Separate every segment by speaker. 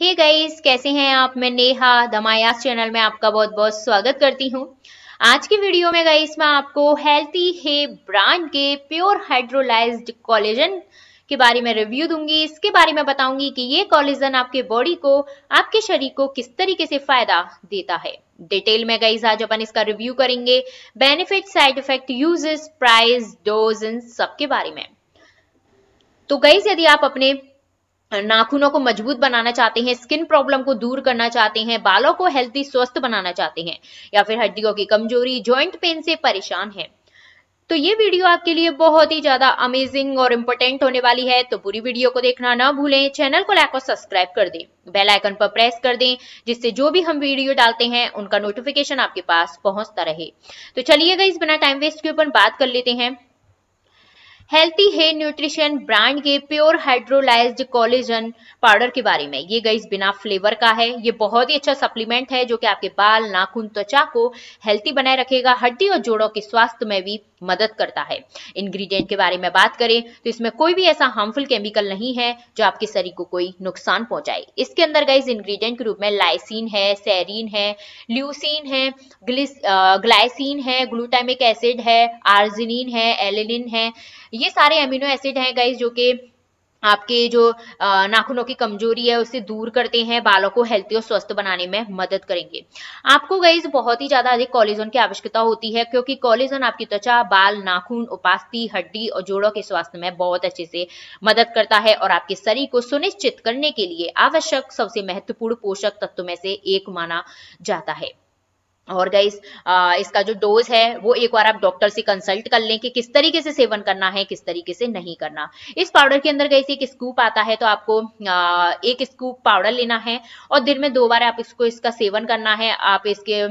Speaker 1: हे hey guys कैसे हैं आप मैं नेहा दमायास चैनल में आपका बहुत बहुत स्वागत करती हूं आज की वीडियो में गाइस मैं आपको हेल्थी हे ब्रांड के प्योर हाइड्रोलाइज्ड कॉलेजन के बारे में रिव्यू दूंगी इसके बारे में बताऊंगी कि ये कॉलेजन आपके बॉडी को आपके शरीर को किस तरीके से फायदा देता है डिटेल में गाइज आज अपन इसका रिव्यू करेंगे benefit side effect uses price dose इन सबके बारे में तो गाइज यदि आप अपने नाखूनों को मजबूत बनाना चाहते हैं स्किन प्रॉब्लम को दूर करना चाहते हैं बालों को हेल्थी स्वस्थ बनाना चाहते हैं या फिर हड्डियों की कमजोरी ज्वाइंट पेन से परेशान है तो ये वीडियो आपके लिए बहुत ही ज्यादा अमेजिंग और इम्पोर्टेंट होने वाली है तो पूरी वीडियो को देखना ना भूलें चैनल को लाइक और सब्सक्राइब कर दें बेल आइकन पर प्रेस कर दें जिससे जो भी हम वीडियो डालते हैं उनका नोटिफिकेशन आपके पास पहुंचता रहे तो चलिएगा इस बिना टाइम वेस्ट के ऊपर बात कर लेते हैं हेल्थी हे न्यूट्रिशन ब्रांड के प्योर हाइड्रोलाइज्ड कोलेजन पाउडर के बारे में ये गई बिना फ्लेवर का है ये बहुत ही अच्छा सप्लीमेंट है जो कि आपके बाल नाखून त्वचा को हेल्थी बनाए रखेगा हड्डी और जोड़ों के स्वास्थ्य में भी मदद करता है इंग्रेडिएंट के बारे में बात करें तो इसमें कोई भी ऐसा हार्मफुल केमिकल नहीं है जो आपके शरीर को कोई नुकसान पहुंचाए इसके अंदर गई इंग्रेडिएंट के रूप में लाइसिन है सैरिन है ल्यूसिन है ग्लिस ग्लाइसिन है ग्लूटामिक एसिड है आर्जिन है एलिन है ये सारे अमीनो एसिड हैं गाइज जो कि आपके जो नाखूनों की कमजोरी है उससे दूर करते हैं बालों को हेल्थी और स्वस्थ बनाने में मदद करेंगे आपको गाइज बहुत ही ज्यादा अधिक कॉलेजन की आवश्यकता होती है क्योंकि कॉलेजन आपकी त्वचा बाल नाखून उपास्थि हड्डी और जोड़ों के स्वास्थ्य में बहुत अच्छे से मदद करता है और आपके शरीर को सुनिश्चित करने के लिए आवश्यक सबसे महत्वपूर्ण पोषक तत्व में से एक माना जाता है और गाइस इसका जो डोज है वो एक बार आप डॉक्टर से कंसल्ट कर लें कि किस तरीके से सेवन करना है किस तरीके से नहीं करना इस पाउडर के अंदर गाइस एक स्कूप आता है तो आपको आ, एक स्कूप पाउडर लेना है और दिन में दो बार आप इसको इसका सेवन करना है आप इसके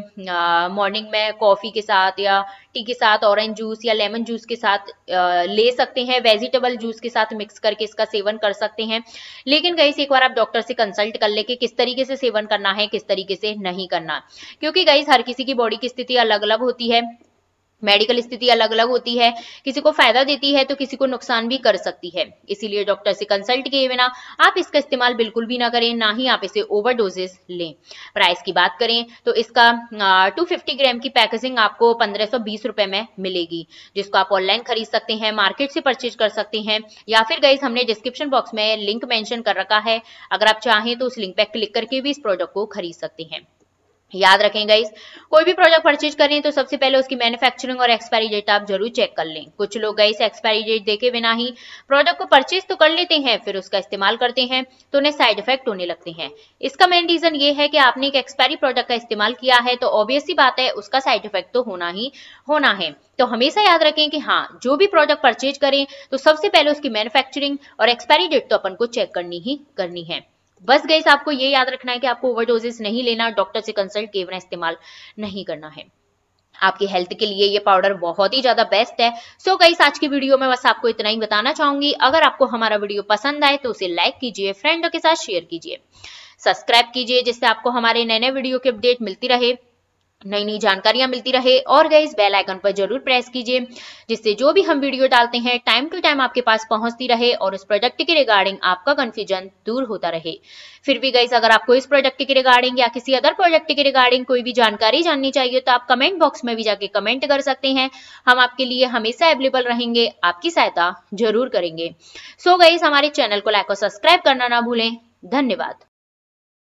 Speaker 1: मॉर्निंग में कॉफ़ी के साथ या टी के साथ ऑरेंज जूस या लेमन जूस के साथ आ, ले सकते हैं वेजिटेबल जूस के साथ मिक्स करके इसका सेवन कर सकते हैं लेकिन गाइस एक बार आप डॉक्टर से कंसल्ट कर लें कि किस तरीके से सेवन करना है किस तरीके से नहीं करना क्योंकि गाइस हर किसी की बॉडी की स्थिति अलग अलग होती है मेडिकल स्थिति अलग अलग होती है किसी को फायदा देती है तो किसी को नुकसान भी कर सकती है इसीलिए डॉक्टर से कंसल्ट किए बिना आप इसका इस्तेमाल बिल्कुल भी ना करें ना ही आप इसे ओवर डोजेस लें प्राइस की बात करें तो इसका टू फिफ्टी ग्राम की पैकेजिंग आपको 1520 सौ रुपए में मिलेगी जिसको आप ऑनलाइन खरीद सकते हैं मार्केट से परचेज कर सकते हैं या फिर गई हमने डिस्क्रिप्शन बॉक्स में लिंक मैंशन कर रखा है अगर आप चाहें तो उस लिंक पर क्लिक करके भी इस प्रोडक्ट को खरीद सकते हैं याद रखें गाइस कोई भी प्रोडक्ट परचेज करें तो सबसे पहले उसकी मैन्युफैक्चरिंग और एक्सपायरी डेट आप जरूर चेक कर लें कुछ लोग गाइस एक्सपायरी डेट देखे बिना ही प्रोडक्ट को परचेज तो कर लेते हैं फिर उसका इस्तेमाल करते हैं तो उन्हें साइड इफेक्ट होने लगते हैं इसका मेन रीजन ये है कि आपने एक एक्सपायरी प्रोडक्ट का इस्तेमाल किया है तो ऑब्वियसली बात है उसका साइड इफेक्ट तो होना ही होना है तो हमेशा याद रखें कि हाँ जो भी प्रोडक्ट परचेज करें तो सबसे पहले उसकी मैन्युफैक्चरिंग और एक्सपायरी डेट तो अपन को चेक करनी ही करनी है बस गई आपको ये याद रखना है कि आपको ओवरडोजेस नहीं लेना डॉक्टर से कंसल्ट के इस्तेमाल नहीं करना है आपकी हेल्थ के लिए ये पाउडर बहुत ही ज्यादा बेस्ट है सो so गई आज की वीडियो में बस आपको इतना ही बताना चाहूंगी अगर आपको हमारा वीडियो पसंद आए तो उसे लाइक कीजिए फ्रेंडों के साथ शेयर कीजिए सब्सक्राइब कीजिए जिससे आपको हमारे नए नए वीडियो की अपडेट मिलती रहे नई नई जानकारियां मिलती रहे और गए इस बेल आइकन पर जरूर प्रेस कीजिए जिससे जो भी हम वीडियो डालते हैं टाइम टू टाइम आपके पास पहुंचती रहे और इस प्रोडक्ट के रिगार्डिंग आपका कंफ्यूजन दूर होता रहे फिर भी गई अगर आपको इस प्रोडक्ट के रिगार्डिंग या किसी अदर प्रोडक्ट के रिगार्डिंग कोई भी जानकारी जाननी चाहिए तो आप कमेंट बॉक्स में भी जाके कमेंट कर सकते हैं हम आपके लिए हमेशा अवेलेबल रहेंगे आपकी सहायता जरूर करेंगे सो गईस गई हमारे चैनल को लाइक और सब्सक्राइब करना ना भूलें धन्यवाद